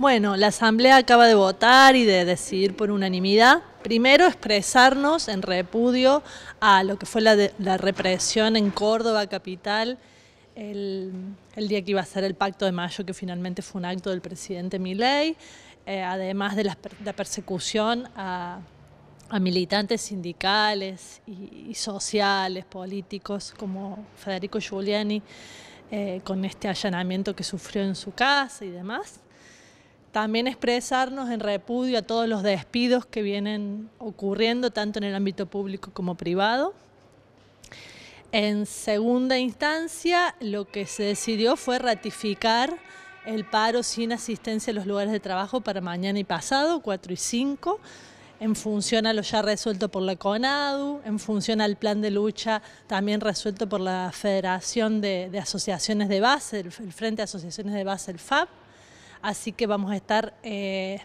Bueno, la Asamblea acaba de votar y de decidir por unanimidad. Primero, expresarnos en repudio a lo que fue la, represión en Córdoba capital el, día que iba a ser el Pacto de Mayo, que finalmente fue un acto del presidente Milei, eh, además de la, persecución a, militantes sindicales y, sociales, políticos, como Federico Giuliani, eh, con este allanamiento que sufrió en su casa y demás. También expresarnos en repudio a todos los despidos que vienen ocurriendo tanto en el ámbito público como privado. En segunda instancia, lo que se decidió fue ratificar el paro sin asistencia a los lugares de trabajo para mañana y pasado, 4 y 5, en función a lo ya resuelto por la CONADU, en función al plan de lucha también resuelto por la Federación de, Asociaciones de Base, el, Frente de Asociaciones de Base, el FAP, Así que vamos a estar eh,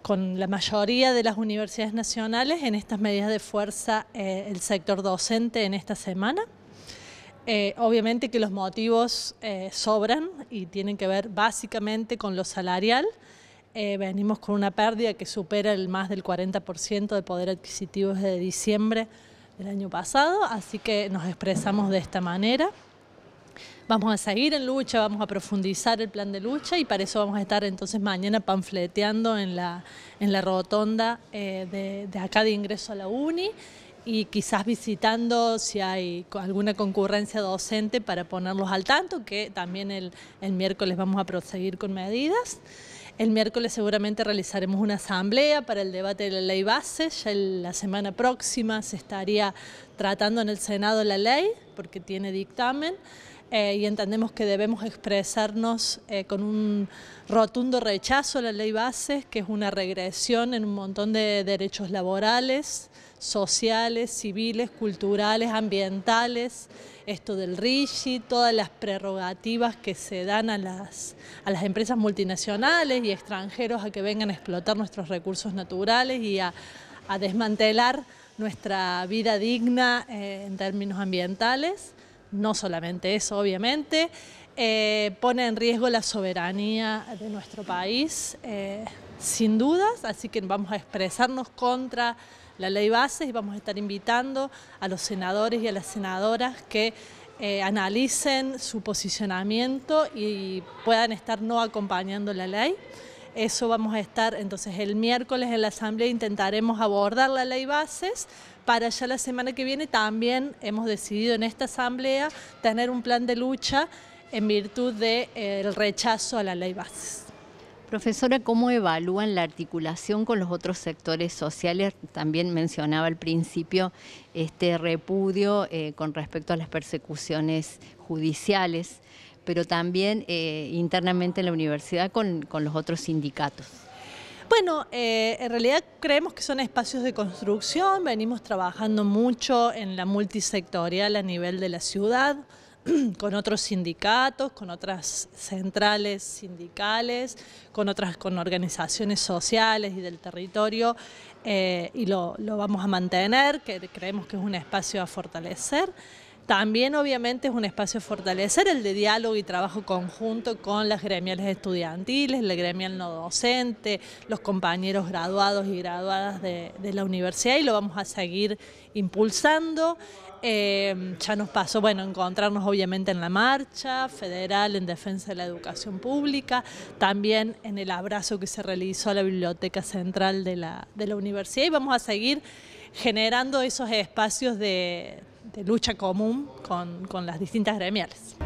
con la mayoría de las universidades nacionales en estas medidas de fuerza eh, el sector docente en esta semana. Eh, obviamente que los motivos sobran y tienen que ver básicamente con lo salarial. venimos con una pérdida que supera el más del 40% de poder adquisitivo desde diciembre del año pasado, así que nos expresamos de esta manera. Vamos a seguir en lucha, vamos a profundizar el plan de lucha y para eso vamos a estar entonces mañana panfleteando en la, en la rotonda eh, de, acá de ingreso a la UNI y quizás visitando si hay alguna concurrencia docente para ponerlos al tanto, que también el, el, miércoles vamos a proseguir con medidas. El miércoles seguramente realizaremos una asamblea para el debate de la ley base, ya la semana próxima se estaría tratando en el Senado la ley, porque tiene dictamen. Eh, y entendemos que debemos expresarnos eh, con un rotundo rechazo a la ley Bases, que es una regresión en un montón de derechos laborales, sociales, civiles, culturales, ambientales, esto del RIGI, todas las prerrogativas que se dan a las, empresas multinacionales y extranjeros a que vengan a explotar nuestros recursos naturales y a, desmantelar nuestra vida digna eh, en términos ambientales. No solamente eso, obviamente, eh, pone en riesgo la soberanía de nuestro país, eh, sin dudas, así que vamos a expresarnos contra la ley base y vamos a estar invitando a los senadores y a las senadoras que eh, analicen su posicionamiento y puedan estar no acompañando la ley. Eso vamos a estar, entonces el miércoles en la Asamblea intentaremos abordar la ley bases. Para ya la semana que viene también hemos decidido en esta Asamblea tener un plan de lucha en virtud del eh, rechazo a la ley bases. Profesora, ¿cómo evalúan la articulación con los otros sectores sociales? También mencionaba al principio este repudio eh, con respecto a las persecuciones judiciales pero también eh, internamente en la universidad con, los otros sindicatos. Bueno, eh, en realidad creemos que son espacios de construcción, venimos trabajando mucho en la multisectorial a nivel de la ciudad, con otros sindicatos, con otras centrales sindicales, con otras con organizaciones sociales y del territorio, eh, y lo, vamos a mantener, que creemos que es un espacio a fortalecer. También obviamente es un espacio fortalecer el de diálogo y trabajo conjunto con las gremiales estudiantiles, la gremial no docente, los compañeros graduados y graduadas de, la universidad y lo vamos a seguir impulsando. Eh, ya nos pasó, bueno, encontrarnos obviamente en la marcha federal en defensa de la educación pública, también en el abrazo que se realizó a la Biblioteca Central de la, de la Universidad y vamos a seguir generando esos espacios de de lucha común con, con las distintas gremiales.